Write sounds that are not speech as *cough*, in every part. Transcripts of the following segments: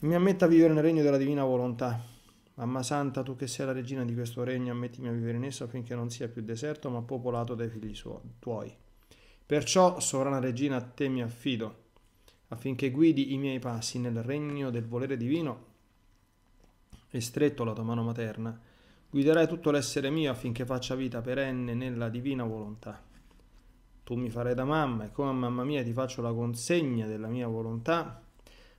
mi ammetta a vivere nel regno della divina volontà. Mamma Santa, tu che sei la regina di questo regno, ammettimi a vivere in esso affinché non sia più deserto, ma popolato dai figli tuoi. Perciò, sovrana regina, a te mi affido, affinché guidi i miei passi nel regno del volere divino e stretto la tua mano materna, guiderai tutto l'essere mio affinché faccia vita perenne nella divina volontà. Tu mi farai da mamma e come a mamma mia ti faccio la consegna della mia volontà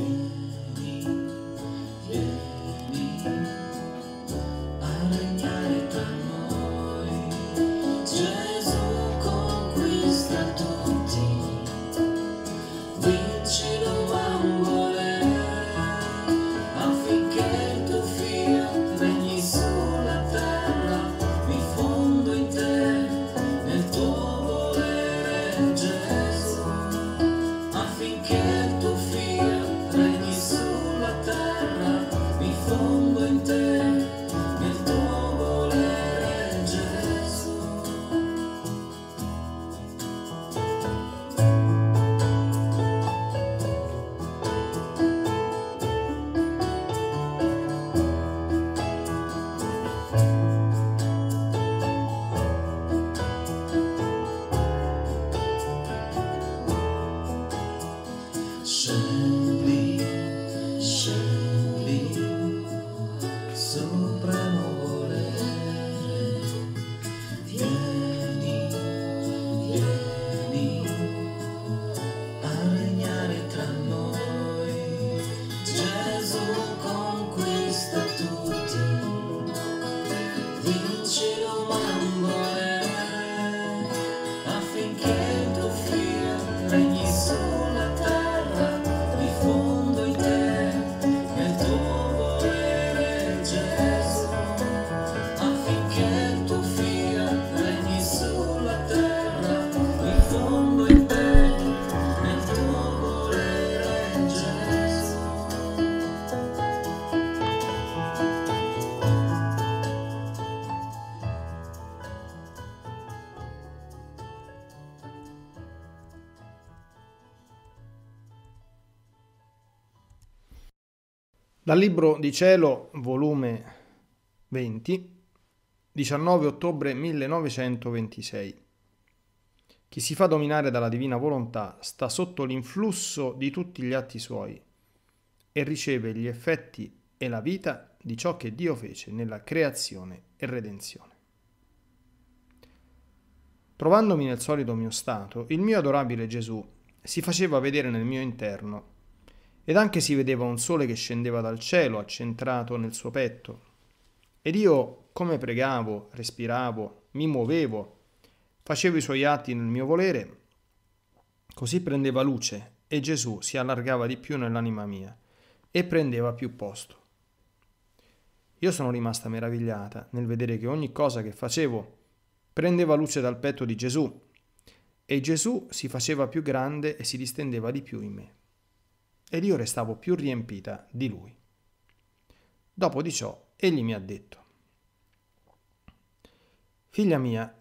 Thank you. Dal Libro di Cielo, volume 20, 19 ottobre 1926. Chi si fa dominare dalla divina volontà sta sotto l'influsso di tutti gli atti suoi e riceve gli effetti e la vita di ciò che Dio fece nella creazione e redenzione. Trovandomi nel solito mio stato, il mio adorabile Gesù si faceva vedere nel mio interno ed anche si vedeva un sole che scendeva dal cielo accentrato nel suo petto. Ed io, come pregavo, respiravo, mi muovevo, facevo i suoi atti nel mio volere, così prendeva luce e Gesù si allargava di più nell'anima mia e prendeva più posto. Io sono rimasta meravigliata nel vedere che ogni cosa che facevo prendeva luce dal petto di Gesù e Gesù si faceva più grande e si distendeva di più in me ed io restavo più riempita di lui. Dopo di ciò egli mi ha detto, Figlia mia,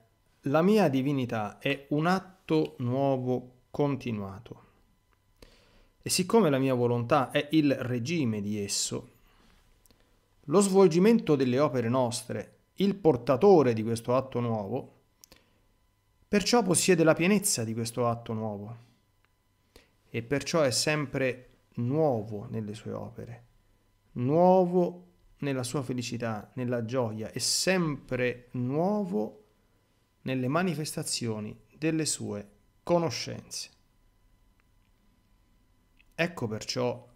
la mia divinità è un atto nuovo continuato. E siccome la mia volontà è il regime di esso, lo svolgimento delle opere nostre, il portatore di questo atto nuovo, perciò possiede la pienezza di questo atto nuovo e perciò è sempre nuovo nelle sue opere, nuovo nella sua felicità, nella gioia e sempre nuovo nelle manifestazioni delle sue conoscenze. Ecco perciò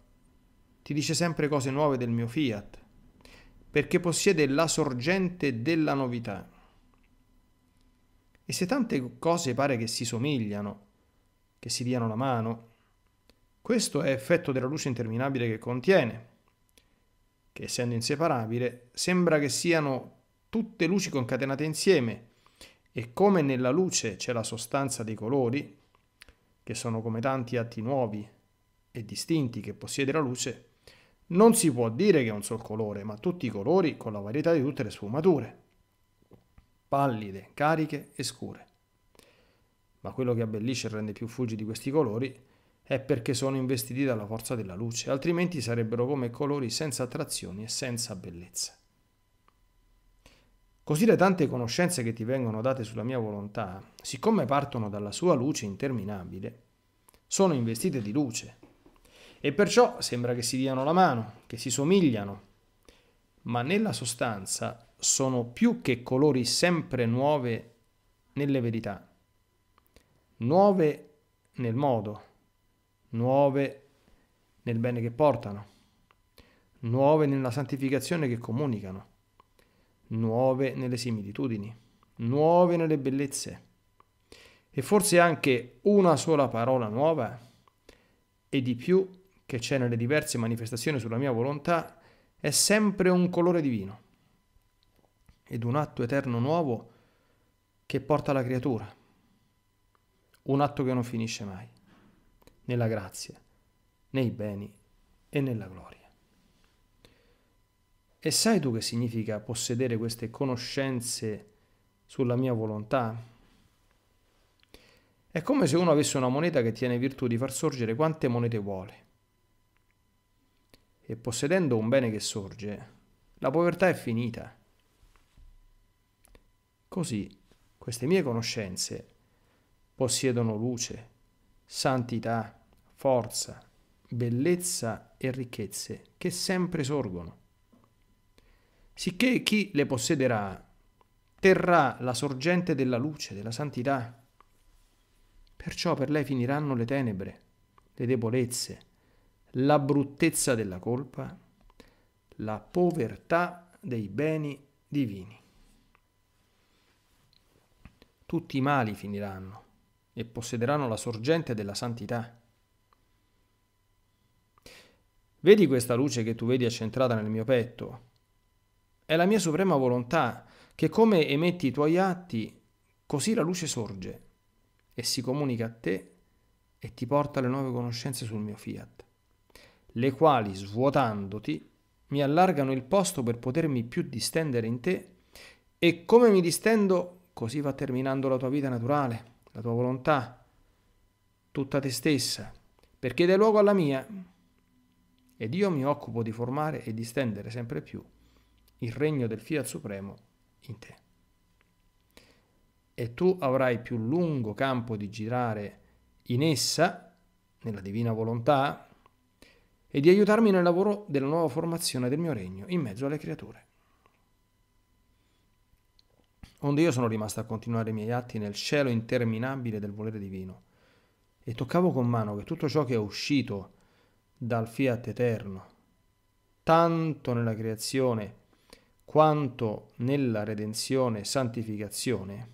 ti dice sempre cose nuove del mio fiat, perché possiede la sorgente della novità. E se tante cose pare che si somigliano, che si diano la mano, questo è effetto della luce interminabile che contiene, che essendo inseparabile sembra che siano tutte luci concatenate insieme e come nella luce c'è la sostanza dei colori, che sono come tanti atti nuovi e distinti che possiede la luce, non si può dire che è un sol colore, ma tutti i colori con la varietà di tutte le sfumature, pallide, cariche e scure. Ma quello che abbellisce e rende più fuggi di questi colori è perché sono investiti dalla forza della luce, altrimenti sarebbero come colori senza attrazioni e senza bellezza. Così le tante conoscenze che ti vengono date sulla mia volontà, siccome partono dalla sua luce interminabile, sono investite di luce. E perciò sembra che si diano la mano, che si somigliano, ma nella sostanza sono più che colori sempre nuove nelle verità, nuove nel modo, nuove nel bene che portano, nuove nella santificazione che comunicano, nuove nelle similitudini, nuove nelle bellezze e forse anche una sola parola nuova e di più che c'è nelle diverse manifestazioni sulla mia volontà è sempre un colore divino ed un atto eterno nuovo che porta la creatura, un atto che non finisce mai nella grazia, nei beni e nella gloria. E sai tu che significa possedere queste conoscenze sulla mia volontà? È come se uno avesse una moneta che tiene virtù di far sorgere quante monete vuole. E possedendo un bene che sorge, la povertà è finita. Così queste mie conoscenze possiedono luce, santità, forza, bellezza e ricchezze che sempre sorgono. Sicché chi le possederà terrà la sorgente della luce, della santità. Perciò per lei finiranno le tenebre, le debolezze, la bruttezza della colpa, la povertà dei beni divini. Tutti i mali finiranno e possederanno la sorgente della santità. Vedi questa luce che tu vedi accentrata nel mio petto? È la mia suprema volontà che come emetti i tuoi atti, così la luce sorge e si comunica a te e ti porta le nuove conoscenze sul mio fiat, le quali, svuotandoti, mi allargano il posto per potermi più distendere in te e come mi distendo, così va terminando la tua vita naturale la tua volontà, tutta te stessa, perché dai luogo alla mia. Ed io mi occupo di formare e di stendere sempre più il regno del Fiat Supremo in te. E tu avrai più lungo campo di girare in essa, nella divina volontà, e di aiutarmi nel lavoro della nuova formazione del mio regno in mezzo alle creature. Onde io sono rimasto a continuare i miei atti nel cielo interminabile del volere divino. E toccavo con mano che tutto ciò che è uscito dal fiat eterno, tanto nella creazione quanto nella redenzione e santificazione,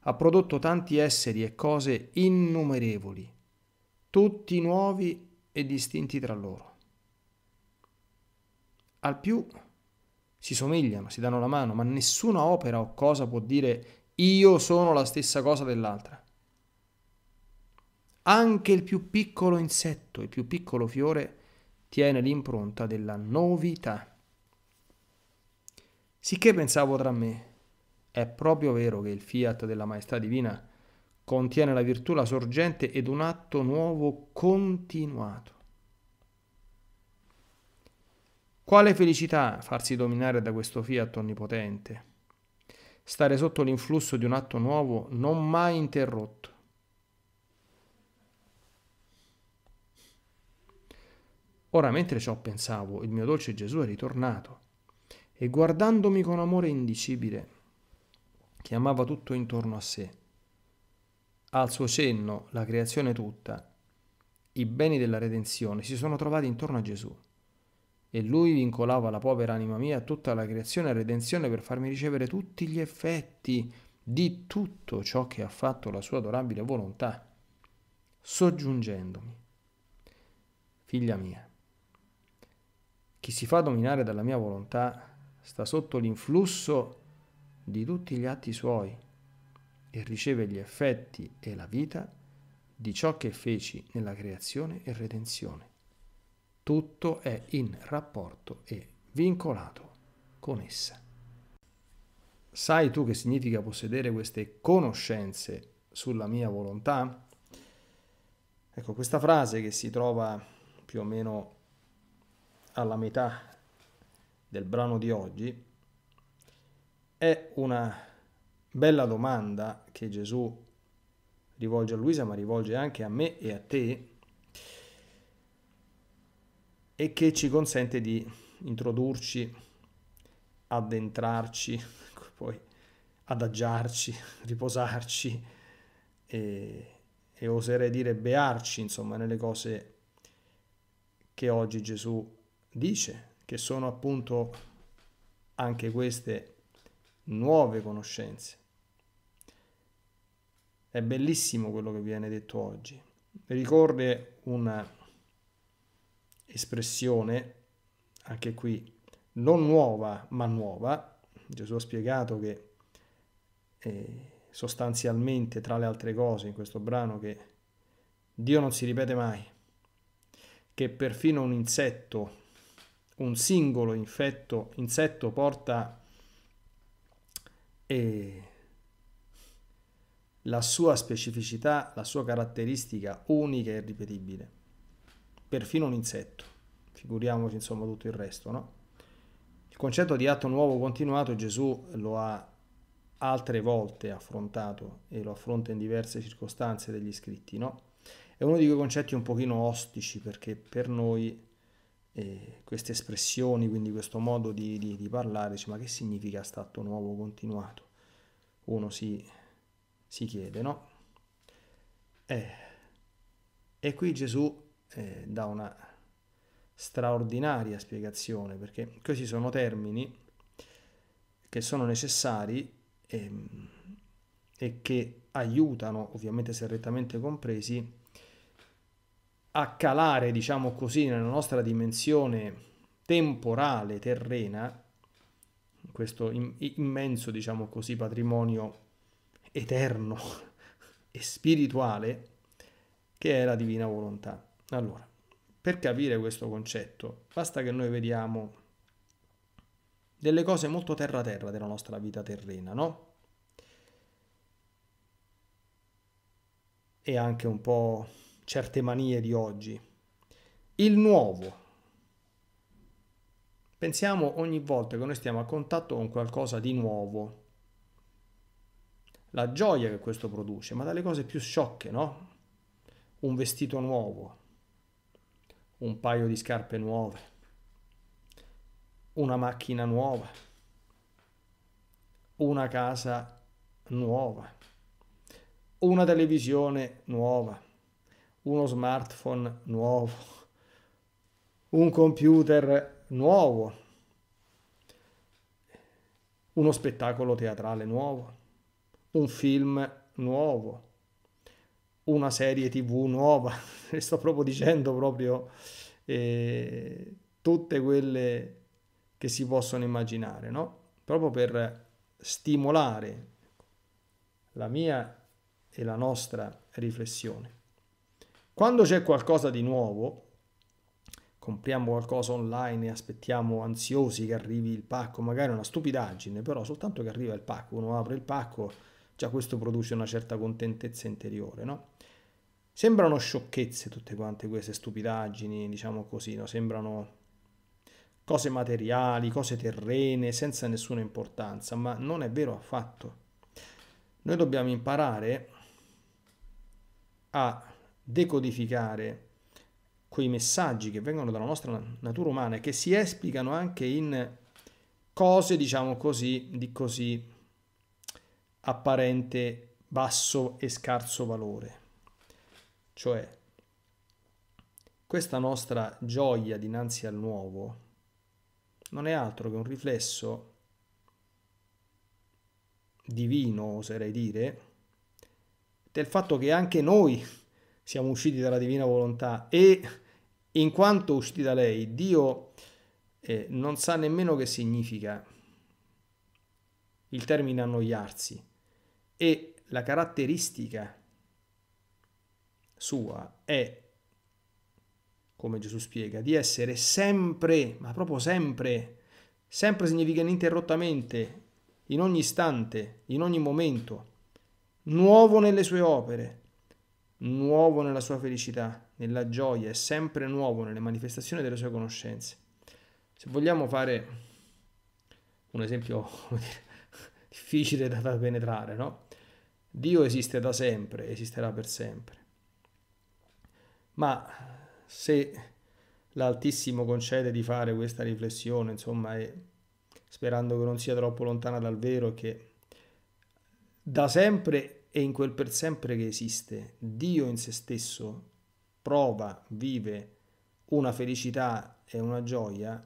ha prodotto tanti esseri e cose innumerevoli, tutti nuovi e distinti tra loro. Al più si somigliano, si danno la mano, ma nessuna opera o cosa può dire io sono la stessa cosa dell'altra. Anche il più piccolo insetto, il più piccolo fiore, tiene l'impronta della novità. Sicché pensavo tra me, è proprio vero che il fiat della maestà divina contiene la virtù, la sorgente ed un atto nuovo continuato. Quale felicità farsi dominare da questo fiat onnipotente? Stare sotto l'influsso di un atto nuovo non mai interrotto. Ora, mentre ciò pensavo, il mio dolce Gesù è ritornato e guardandomi con amore indicibile, chiamava tutto intorno a sé. Al suo cenno, la creazione tutta, i beni della redenzione si sono trovati intorno a Gesù e lui vincolava la povera anima mia a tutta la creazione e redenzione per farmi ricevere tutti gli effetti di tutto ciò che ha fatto la sua adorabile volontà, soggiungendomi, figlia mia, chi si fa dominare dalla mia volontà sta sotto l'influsso di tutti gli atti suoi e riceve gli effetti e la vita di ciò che feci nella creazione e redenzione tutto è in rapporto e vincolato con essa. Sai tu che significa possedere queste conoscenze sulla mia volontà? Ecco, questa frase che si trova più o meno alla metà del brano di oggi è una bella domanda che Gesù rivolge a Luisa, ma rivolge anche a me e a te e che ci consente di introdurci, addentrarci, ecco, poi adagiarci, *laughs* riposarci e, e oserei dire bearci, insomma, nelle cose che oggi Gesù dice, che sono appunto anche queste nuove conoscenze. È bellissimo quello che viene detto oggi. Ricorre una espressione, anche qui non nuova ma nuova, Gesù ha spiegato che eh, sostanzialmente tra le altre cose in questo brano che Dio non si ripete mai, che perfino un insetto, un singolo infetto, insetto porta eh, la sua specificità, la sua caratteristica unica e irripetibile perfino un insetto, figuriamoci insomma tutto il resto, no? Il concetto di atto nuovo continuato Gesù lo ha altre volte affrontato e lo affronta in diverse circostanze degli scritti, no? È uno di quei concetti un pochino ostici perché per noi eh, queste espressioni, quindi questo modo di, di, di parlare, dice, ma che significa stato nuovo continuato? Uno si, si chiede, no? Eh, e qui Gesù eh, dà una straordinaria spiegazione, perché questi sono termini che sono necessari e, ehm, e che aiutano, ovviamente se rettamente compresi, a calare, diciamo così, nella nostra dimensione temporale terrena, questo immenso, diciamo così, patrimonio eterno *laughs* e spirituale che è la divina volontà. Allora, per capire questo concetto, basta che noi vediamo delle cose molto terra-terra della nostra vita terrena, no? E anche un po' certe manie di oggi. Il nuovo. Pensiamo ogni volta che noi stiamo a contatto con qualcosa di nuovo, la gioia che questo produce, ma dalle cose più sciocche, no? Un vestito nuovo, un paio di scarpe nuove, una macchina nuova, una casa nuova, una televisione nuova, uno smartphone nuovo, un computer nuovo, uno spettacolo teatrale nuovo, un film nuovo, una serie tv nuova, le *laughs* sto proprio dicendo proprio eh, tutte quelle che si possono immaginare, no? Proprio per stimolare la mia e la nostra riflessione. Quando c'è qualcosa di nuovo, compriamo qualcosa online e aspettiamo ansiosi che arrivi il pacco, magari una stupidaggine, però soltanto che arriva il pacco, uno apre il pacco, già questo produce una certa contentezza interiore, no? Sembrano sciocchezze tutte quante queste stupidaggini, diciamo così, no? sembrano cose materiali, cose terrene, senza nessuna importanza, ma non è vero affatto. Noi dobbiamo imparare a decodificare quei messaggi che vengono dalla nostra natura umana e che si esplicano anche in cose, diciamo così, di così apparente basso e scarso valore. Cioè, questa nostra gioia dinanzi al nuovo non è altro che un riflesso divino, oserei dire, del fatto che anche noi siamo usciti dalla divina volontà e in quanto usciti da lei, Dio eh, non sa nemmeno che significa il termine annoiarsi e la caratteristica sua è, come Gesù spiega, di essere sempre, ma proprio sempre, sempre significa ininterrottamente, in ogni istante, in ogni momento, nuovo nelle sue opere, nuovo nella sua felicità, nella gioia, è sempre nuovo nelle manifestazioni delle sue conoscenze. Se vogliamo fare un esempio *laughs* dire, difficile da penetrare, no? Dio esiste da sempre, esisterà per sempre. Ma se l'Altissimo concede di fare questa riflessione, insomma, e sperando che non sia troppo lontana dal vero, che da sempre e in quel per sempre che esiste, Dio in se stesso prova, vive una felicità e una gioia,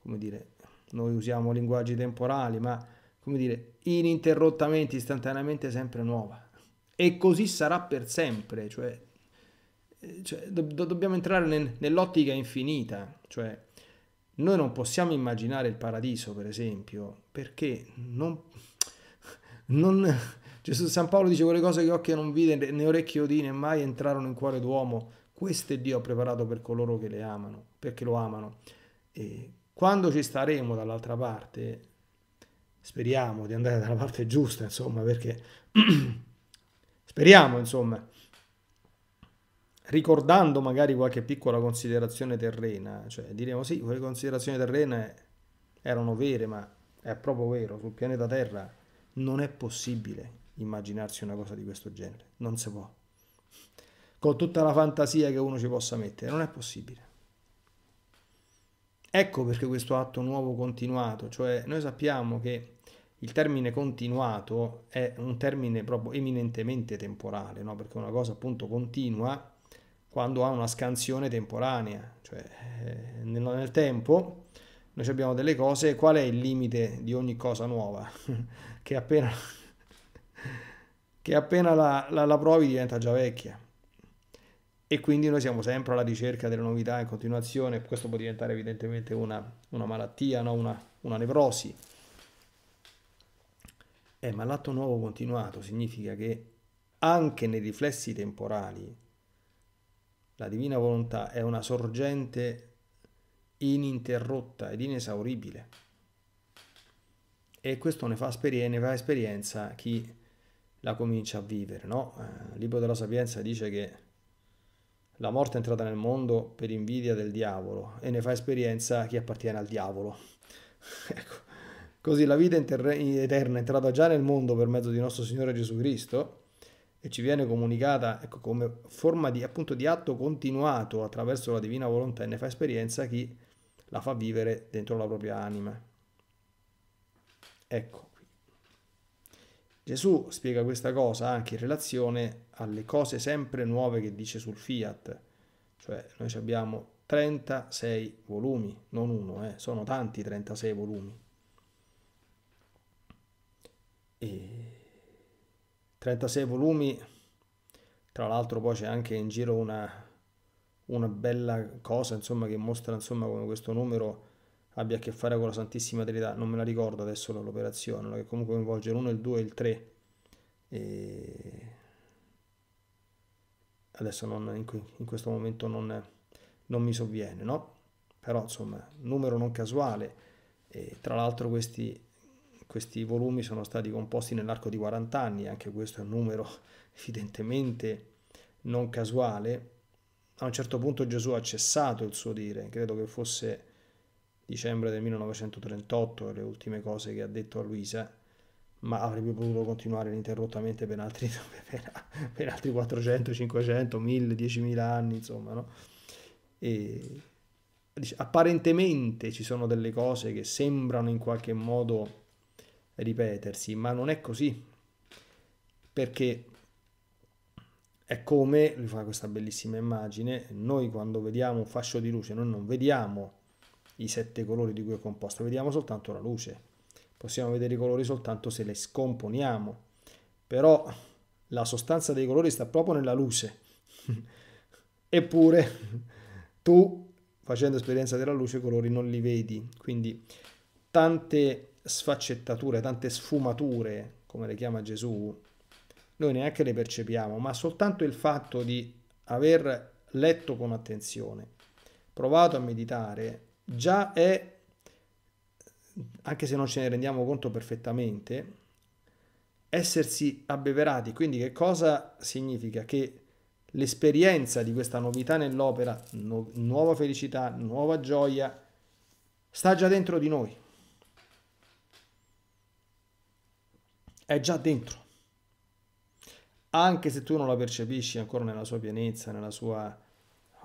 come dire, noi usiamo linguaggi temporali, ma come dire, ininterrottamente, istantaneamente sempre nuova. E così sarà per sempre, cioè cioè, do, do, dobbiamo entrare nel, nell'ottica infinita, cioè noi non possiamo immaginare il paradiso, per esempio, perché non, non Gesù San Paolo dice quelle cose che occhio non vide, né orecchio udì, né mai entrarono in cuore d'uomo. Queste Dio ha preparato per coloro che le amano, perché lo amano. E quando ci staremo dall'altra parte, speriamo di andare dalla parte giusta, insomma, perché *clears throat* speriamo, insomma, ricordando magari qualche piccola considerazione terrena, cioè diremo sì, quelle considerazioni terrene erano vere, ma è proprio vero, sul pianeta Terra non è possibile immaginarsi una cosa di questo genere, non si può. Con tutta la fantasia che uno ci possa mettere, non è possibile. Ecco perché questo atto nuovo continuato, cioè noi sappiamo che il termine continuato è un termine proprio eminentemente temporale, no? perché una cosa appunto continua quando ha una scansione temporanea, cioè eh, nel, nel, tempo noi abbiamo delle cose, qual è il limite di ogni cosa nuova? *laughs* che appena, *laughs* che appena la, la, la provi diventa già vecchia e quindi noi siamo sempre alla ricerca delle novità in continuazione, questo può diventare evidentemente una, una malattia, no? una, una, nevrosi. Eh, ma l'atto nuovo continuato significa che anche nei riflessi temporali la divina volontà è una sorgente ininterrotta ed inesauribile. E questo ne fa, esperien- ne fa esperienza chi la comincia a vivere. No? Eh, il libro della Sapienza dice che la morte è entrata nel mondo per invidia del diavolo e ne fa esperienza chi appartiene al diavolo. *laughs* ecco. Così la vita eterna è entrata già nel mondo per mezzo di nostro Signore Gesù Cristo e ci viene comunicata ecco, come forma di, appunto, di atto continuato attraverso la divina volontà e ne fa esperienza chi la fa vivere dentro la propria anima. Ecco. Gesù spiega questa cosa anche in relazione alle cose sempre nuove che dice sul Fiat, cioè noi abbiamo 36 volumi, non uno, eh, sono tanti 36 volumi. E 36 volumi tra l'altro poi c'è anche in giro una, una bella cosa insomma che mostra insomma come questo numero abbia a che fare con la Santissima Trinità non me la ricordo adesso l'operazione no? che comunque coinvolge l'1, il 2 e il 3 e adesso non, in, in, questo momento non, non mi sovviene no? però insomma numero non casuale e tra l'altro questi questi volumi sono stati composti nell'arco di 40 anni, anche questo è un numero *laughs* evidentemente non casuale. A un certo punto Gesù ha cessato il suo dire, credo che fosse dicembre del 1938, le ultime cose che ha detto a Luisa, ma avrebbe potuto continuare ininterrottamente per altri, *laughs* per, per altri 400, 500, 1000, 10.000 anni, insomma, no? E, apparentemente ci sono delle cose che sembrano in qualche modo ripetersi, ma non è così, perché è come, lui fa questa bellissima immagine, noi quando vediamo un fascio di luce, noi non vediamo i sette colori di cui è composto, vediamo soltanto la luce, possiamo vedere i colori soltanto se le scomponiamo, però la sostanza dei colori sta proprio nella luce, *laughs* eppure tu facendo esperienza della luce i colori non li vedi, quindi tante sfaccettature, tante sfumature, come le chiama Gesù, noi neanche le percepiamo, ma soltanto il fatto di aver letto con attenzione, provato a meditare, già è, anche se non ce ne rendiamo conto perfettamente, essersi abbeverati. Quindi che cosa significa? Che l'esperienza di questa novità nell'opera, no, nuova felicità, nuova gioia, sta già dentro di noi. è già dentro. Anche se tu non la percepisci ancora nella sua pienezza, nella sua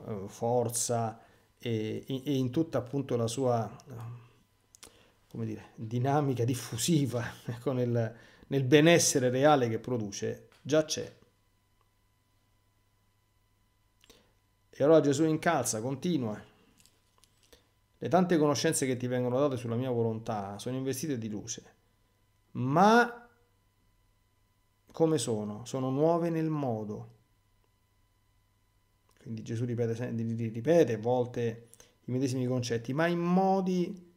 uh, forza e, e, in tutta appunto la sua eh, come dire, dinamica diffusiva, ecco, *laughs* nel, nel benessere reale che produce, già c'è. E allora Gesù incalza, continua. Le tante conoscenze che ti vengono date sulla mia volontà sono investite di luce, ma come sono, sono nuove nel modo. Quindi Gesù ripete, ripete a volte i medesimi concetti, ma in modi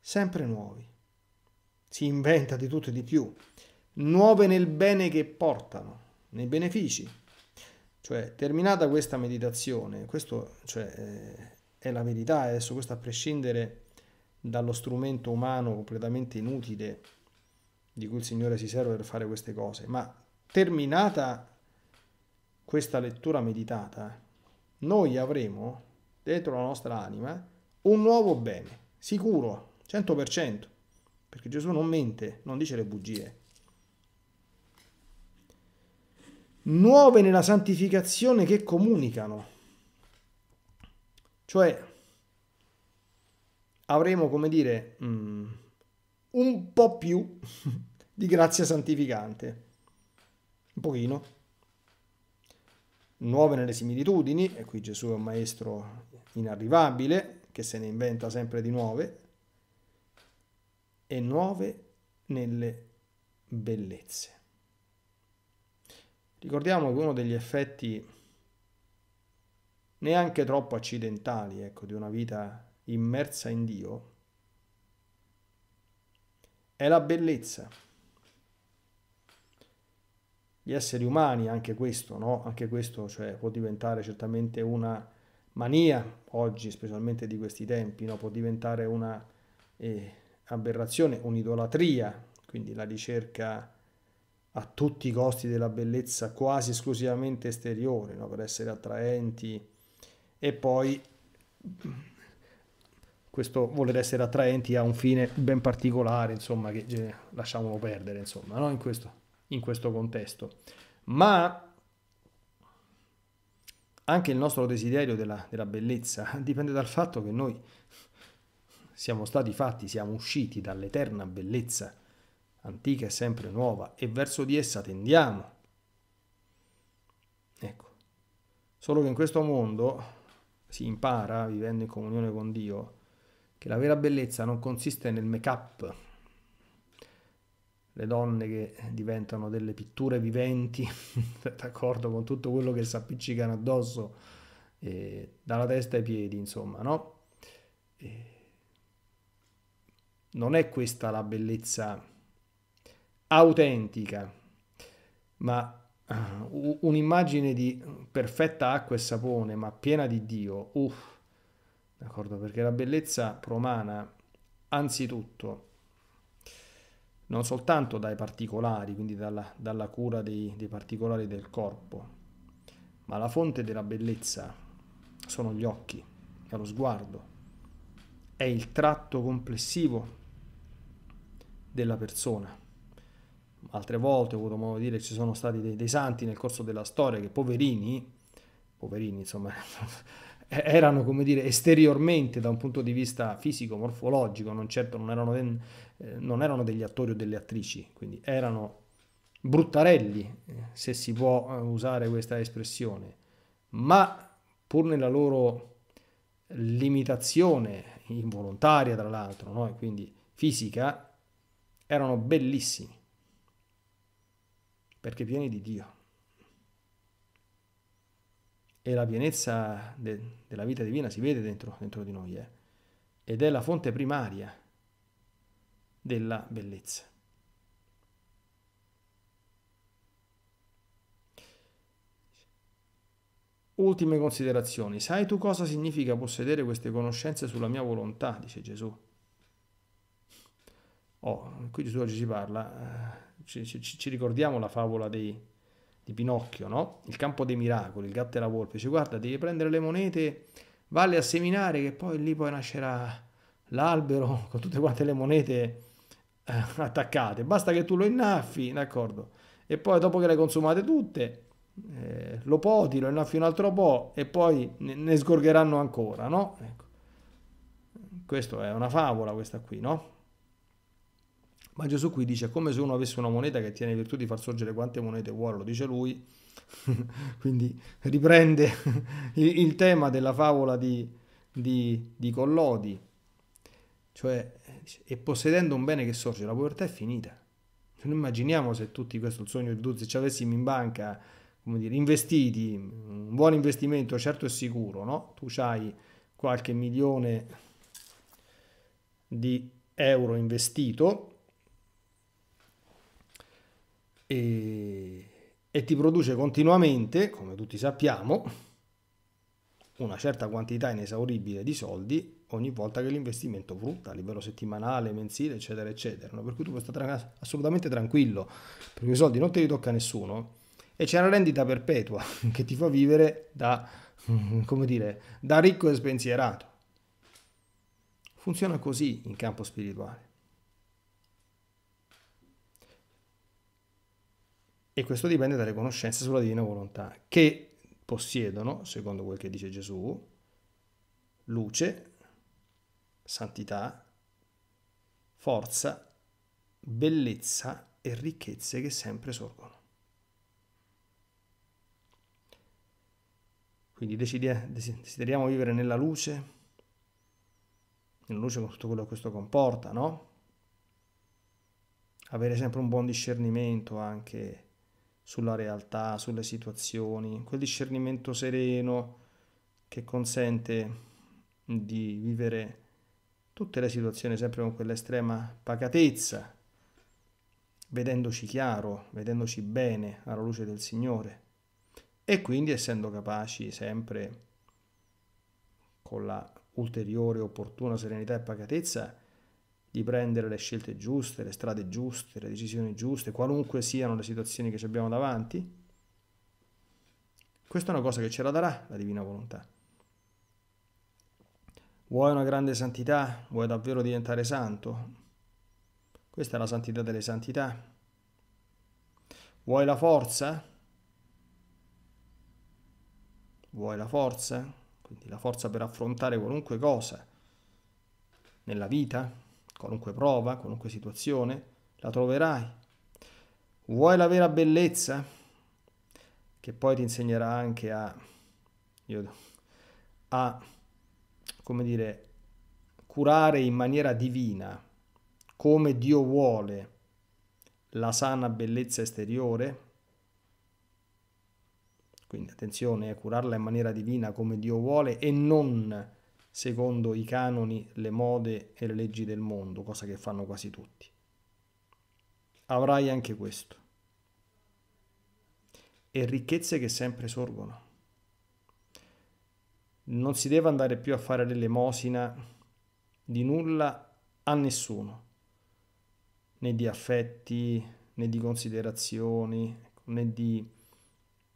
sempre nuovi. Si inventa di tutto e di più, nuove nel bene che portano, nei benefici. Cioè, terminata questa meditazione, questo cioè, eh, è la verità, adesso questo a prescindere dallo strumento umano completamente inutile di cui il Signore si serve per fare queste cose, ma terminata questa lettura meditata, noi avremo dentro la nostra anima un nuovo bene, sicuro, 100%, perché Gesù non mente, non dice le bugie. Nuove nella santificazione che comunicano, cioè avremo, come dire, mh, mm, un po' più di grazia santificante. Un pochino. Nuove nelle similitudini, e qui Gesù è un maestro inarrivabile, che se ne inventa sempre di nuove, e nuove nelle bellezze. Ricordiamo che uno degli effetti neanche troppo accidentali ecco, di una vita immersa in Dio è la bellezza. Gli esseri umani, anche questo, no? Anche questo cioè, può diventare certamente una mania, oggi specialmente di questi tempi, no? può diventare una eh, aberrazione, un'idolatria, quindi la ricerca a tutti i costi della bellezza quasi esclusivamente esteriore, no? per essere attraenti e poi questo voler essere attraenti ha un fine ben particolare, insomma, che eh, lasciamolo perdere, insomma, no? in, questo, in questo contesto. Ma anche il nostro desiderio della, della, bellezza *laughs* dipende dal fatto che noi siamo stati fatti, siamo usciti dall'eterna bellezza antica e sempre nuova e verso di essa tendiamo. Ecco, solo che in questo mondo si impara, vivendo in comunione con Dio, che la vera bellezza non consiste nel make-up, le donne che diventano delle pitture viventi, *laughs* d'accordo con tutto quello che si appiccicano addosso, eh, dalla testa ai piedi, insomma, no? Eh, non è questa la bellezza autentica, ma uh, un'immagine di perfetta acqua e sapone, ma piena di Dio, uff d'accordo? Perché la bellezza promana, anzitutto, non soltanto dai particolari, quindi dalla, dalla cura dei, dei particolari del corpo, ma la fonte della bellezza sono gli occhi, è lo sguardo, è il tratto complessivo della persona. Altre volte ho avuto modo di dire che ci sono stati dei, dei santi nel corso della storia che poverini, poverini insomma, eh, erano come dire esteriormente da un punto di vista fisico, morfologico, non certo non erano, de- eh, non erano degli attori o delle attrici, quindi erano bruttarelli, eh, se si può usare questa espressione, ma pur nella loro limitazione involontaria tra l'altro, no? quindi fisica, erano bellissimi, perché pieni di Dio e la pienezza de, della vita divina si vede dentro, dentro di noi eh? ed è la fonte primaria della bellezza. Ultime considerazioni. Sai tu cosa significa possedere queste conoscenze sulla mia volontà? Dice Gesù. Oh, qui Gesù oggi ci parla, eh, ci, ci, ci ricordiamo la favola dei, di Pinocchio, no? Il campo dei miracoli, il gatto e la volpe, dice guarda devi prendere le monete, valle a seminare che poi lì poi nascerà l'albero *laughs* con tutte quante le monete eh, attaccate, basta che tu lo innaffi, d'accordo? E poi dopo che le consumate tutte, eh, lo poti, lo innaffi un altro po' e poi ne, ne sgorgeranno ancora, no? Ecco. Questa è una favola questa qui, no? Ma Gesù qui dice come se uno avesse una moneta che tiene virtù di far sorgere quante monete vuole, lo dice lui. *laughs* Quindi riprende *laughs* il, tema della favola di, di, di Collodi. Cioè, e possedendo un bene che sorge, la povertà è finita. Non immaginiamo se tutti, questo il sogno di tutti, se ci avessimo in banca, come dire, investiti, un buon investimento certo e sicuro, no? Tu hai qualche milione di euro investito, e, e ti produce continuamente, come tutti sappiamo, una certa quantità inesauribile di soldi ogni volta che l'investimento frutta a livello settimanale, mensile, eccetera, eccetera. No? Per cui tu puoi stare assolutamente tranquillo, perché i soldi non te li tocca nessuno e c'è una rendita perpetua *laughs* che ti fa vivere da, *laughs* come dire, da ricco e spensierato. Funziona così in campo spirituale. e questo dipende dalle conoscenze sulla divina volontà, che possiedono, secondo quel che dice Gesù, luce, santità, forza, bellezza e ricchezze che sempre sorgono. Quindi eh, desideriamo vivere nella luce, nella luce con tutto quello che questo comporta, no? Avere sempre un buon discernimento anche sulla realtà, sulle situazioni, quel discernimento sereno che consente di vivere tutte le situazioni sempre con quell'estrema pacatezza, vedendoci chiaro, vedendoci bene alla luce del Signore e quindi essendo capaci sempre con la ulteriore opportuna serenità e pacatezza di prendere le scelte giuste, le strade giuste, le decisioni giuste, qualunque siano le situazioni che ci abbiamo davanti? Questa è una cosa che ce la darà la divina volontà. Vuoi una grande santità? Vuoi davvero diventare santo? Questa è la santità delle santità. Vuoi la forza? Vuoi la forza? Quindi la forza per affrontare qualunque cosa nella vita? qualunque prova, qualunque situazione, la troverai. Vuoi la vera bellezza? Che poi ti insegnerà anche a, io, a come dire, curare in maniera divina, come Dio vuole, la sana bellezza esteriore. Quindi attenzione, curarla in maniera divina come Dio vuole e non secondo i canoni, le mode e le leggi del mondo, cosa che fanno quasi tutti. Avrai anche questo. E ricchezze che sempre sorgono. Non si deve andare più a fare l'elemosina di nulla a nessuno, né di affetti, né di considerazioni, né di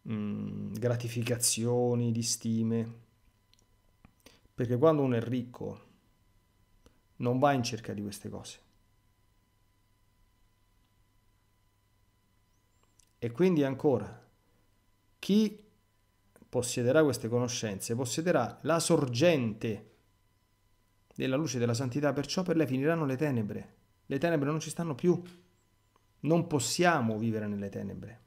mh, mm, gratificazioni, di stime perché quando uno è ricco non va in cerca di queste cose. E quindi ancora, chi possiederà queste conoscenze possiederà la sorgente della luce della santità, perciò per lei finiranno le tenebre. Le tenebre non ci stanno più. Non possiamo vivere nelle tenebre,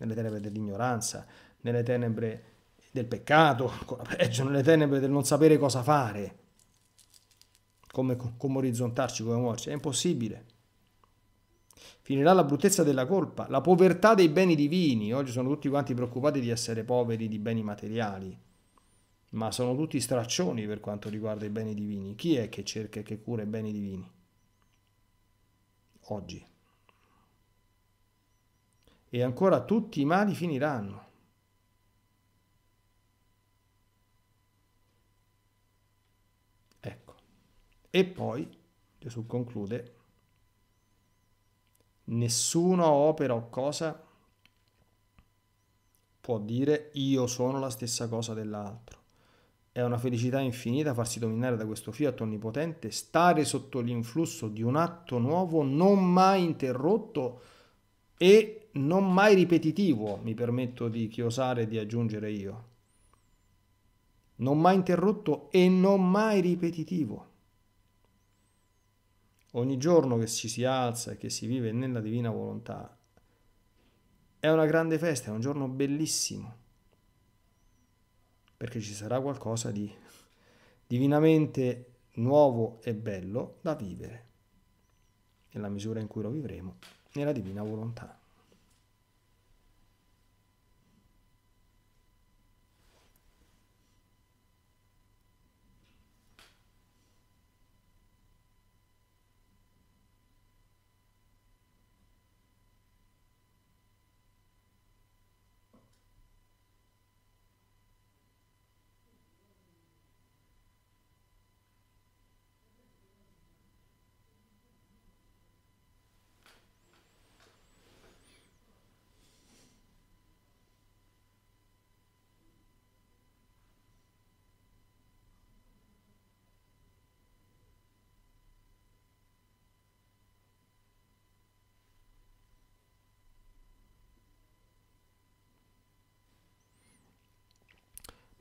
nelle tenebre dell'ignoranza, nelle tenebre del peccato, ancora peggio, nelle tenebre del non sapere cosa fare, come, come orizzontarci, come muoverci, è impossibile. Finirà la bruttezza della colpa, la povertà dei beni divini. Oggi sono tutti quanti preoccupati di essere poveri di beni materiali, ma sono tutti straccioni per quanto riguarda i beni divini. Chi è che cerca e che cura i beni divini? Oggi. E ancora tutti i mali finiranno E poi Gesù conclude, nessuna opera o cosa può dire io sono la stessa cosa dell'altro. È una felicità infinita farsi dominare da questo fiat onnipotente, stare sotto l'influsso di un atto nuovo non mai interrotto e non mai ripetitivo, mi permetto di chiosare e di aggiungere io. Non mai interrotto e non mai ripetitivo ogni giorno che ci si alza e che si vive nella divina volontà, è una grande festa, è un giorno bellissimo, perché ci sarà qualcosa di divinamente nuovo e bello da vivere, nella misura in cui lo vivremo, nella divina volontà.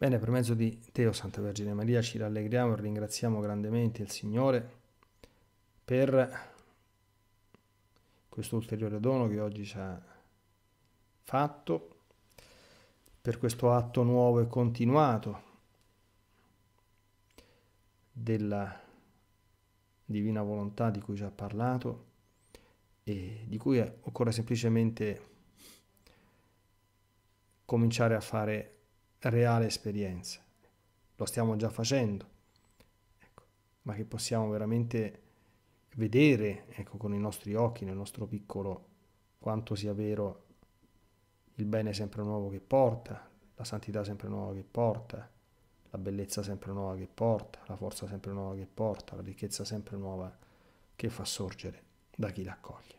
Bene, per mezzo di Teo, Santa Vergine Maria, ci rallegriamo e ringraziamo grandemente il Signore per questo ulteriore dono che oggi ci ha fatto, per questo atto nuovo e continuato della divina volontà di cui ci ha parlato e di cui occorre semplicemente cominciare a fare reale esperienza. Lo stiamo già facendo, ecco, ma che possiamo veramente vedere ecco, con i nostri occhi, nel nostro piccolo, quanto sia vero il bene sempre nuovo che porta, la santità sempre nuova che porta, la bellezza sempre nuova che porta, la forza sempre nuova che porta, la ricchezza sempre nuova che fa sorgere da chi l'accoglie.